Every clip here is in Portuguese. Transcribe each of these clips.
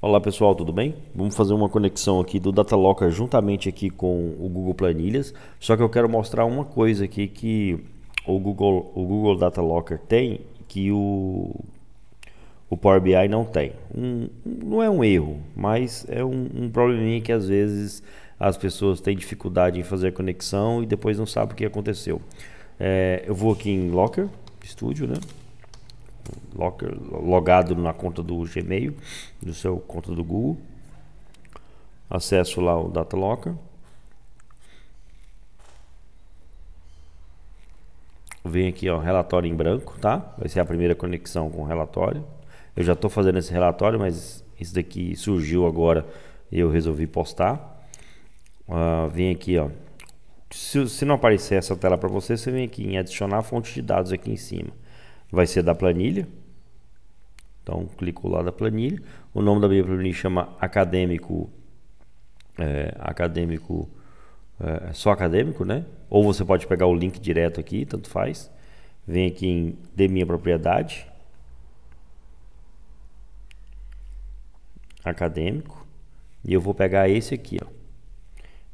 Olá pessoal, tudo bem? Vamos fazer uma conexão aqui do Data Locker juntamente aqui com o Google Planilhas. Só que eu quero mostrar uma coisa aqui que o Google, o Google Data Locker tem que o, o Power BI não tem. Um, não é um erro, mas é um, um probleminha que às vezes as pessoas têm dificuldade em fazer a conexão e depois não sabem o que aconteceu. É, eu vou aqui em Locker, Studio, né? log, logado na conta do Gmail, do seu conta do Google. Acesso lá o Data Locker. Vem aqui, ó, relatório em branco, tá? Vai ser a primeira conexão com o relatório. Eu já estou fazendo esse relatório, mas isso daqui surgiu agora e eu resolvi postar. Uh, vem aqui, ó. Se, se não aparecer essa tela para você, você vem aqui em adicionar fonte de dados aqui em cima. Vai ser da planilha, então, clico lá da planilha. O nome da minha planilha chama acadêmico, é, acadêmico, é, só acadêmico, né? Ou você pode pegar o link direto aqui, tanto faz. Vem aqui em de minha propriedade. Acadêmico. E eu vou pegar esse aqui, ó.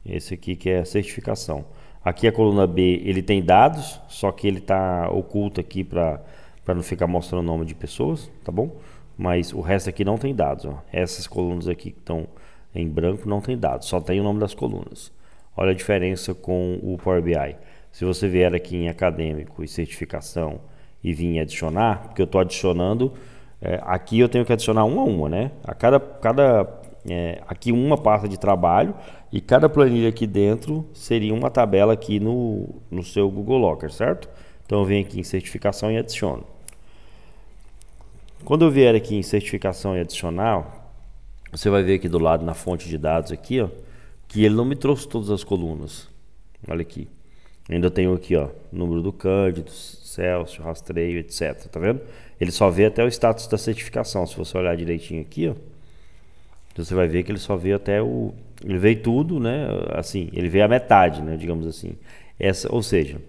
Esse aqui que é a certificação. Aqui a coluna B, ele tem dados, só que ele está oculto aqui para para não ficar mostrando o nome de pessoas, tá bom? Mas o resto aqui não tem dados. Ó. Essas colunas aqui que estão em branco não tem dados, só tem o nome das colunas. Olha a diferença com o Power BI. Se você vier aqui em acadêmico e certificação e vir adicionar, porque eu estou adicionando, é, aqui eu tenho que adicionar uma a uma, né? A cada, cada é, aqui uma pasta de trabalho e cada planilha aqui dentro seria uma tabela aqui no, no seu Google Locker, certo? Então eu venho aqui em certificação e adiciono. Quando eu vier aqui em certificação e adicional, você vai ver aqui do lado na fonte de dados aqui, ó, que ele não me trouxe todas as colunas. Olha aqui. Ainda tenho aqui, ó, número do Cândido, Celso, rastreio, etc. Tá vendo? Ele só vê até o status da certificação. Se você olhar direitinho aqui, ó, então você vai ver que ele só vê até o. Ele veio tudo, né? Assim, ele vê a metade, né? Digamos assim. Essa, ou seja,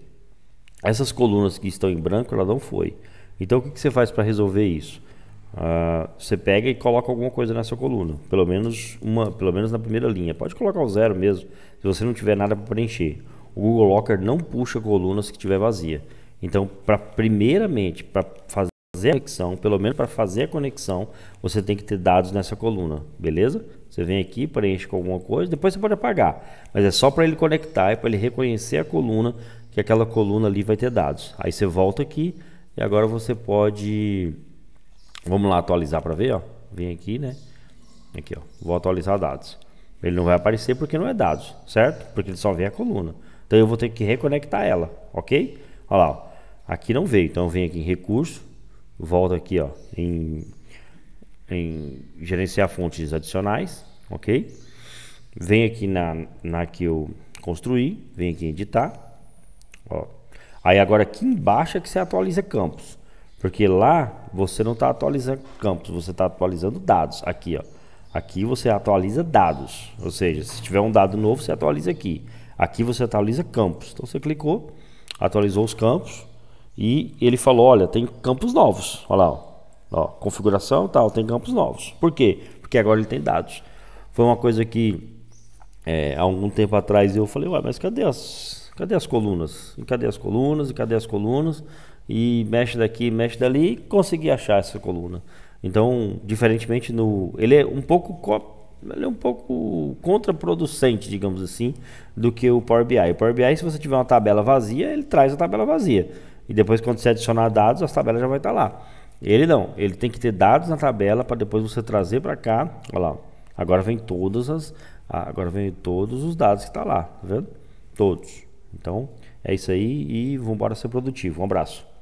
essas colunas que estão em branco, ela não foi. Então, o que, que você faz para resolver isso? Uh, você pega e coloca alguma coisa nessa coluna, pelo menos uma, pelo menos na primeira linha. Pode colocar o zero mesmo, se você não tiver nada para preencher. O Google Locker não puxa colunas que tiver vazia. Então, para primeiramente, para fazer a conexão, pelo menos para fazer a conexão, você tem que ter dados nessa coluna, beleza? Você vem aqui, preenche com alguma coisa, depois você pode apagar, mas é só para ele conectar e para ele reconhecer a coluna, que aquela coluna ali vai ter dados. Aí você volta aqui e agora você pode Vamos lá atualizar para ver, ó. Vem aqui, né? Aqui, ó. Vou atualizar dados. Ele não vai aparecer porque não é dados, certo? Porque ele só vem a coluna. Então eu vou ter que reconectar ela, ok? Olha lá, ó. aqui não veio. Então eu venho aqui em recurso, volto aqui, ó, em, em gerenciar fontes adicionais, ok? Vem aqui na, na que eu construí, vem aqui em editar, ó. Aí agora aqui embaixo é que você atualiza campos. Porque lá você não está atualizando campos, você está atualizando dados. Aqui, ó. Aqui você atualiza dados. Ou seja, se tiver um dado novo, você atualiza aqui. Aqui você atualiza campos. Então você clicou, atualizou os campos e ele falou: olha, tem campos novos. Olha lá, ó. ó configuração tal, tem campos novos. Por quê? Porque agora ele tem dados. Foi uma coisa que é, há algum tempo atrás eu falei, ué, mas cadê as, Cadê as colunas? E cadê as colunas? E cadê as colunas? E mexe daqui, mexe dali e consegui achar essa coluna. Então, diferentemente no, ele é um pouco ele é um pouco contraproducente, digamos assim, do que o Power BI. O Power BI, se você tiver uma tabela vazia, ele traz a tabela vazia. E depois, quando você adicionar dados, as tabelas já vai estar tá lá. Ele não, ele tem que ter dados na tabela para depois você trazer para cá. Olha lá, agora vem todas as, ah, agora vem todos os dados que está lá, tá vendo? Todos. Então, é isso aí e vamos embora ser produtivo. Um abraço.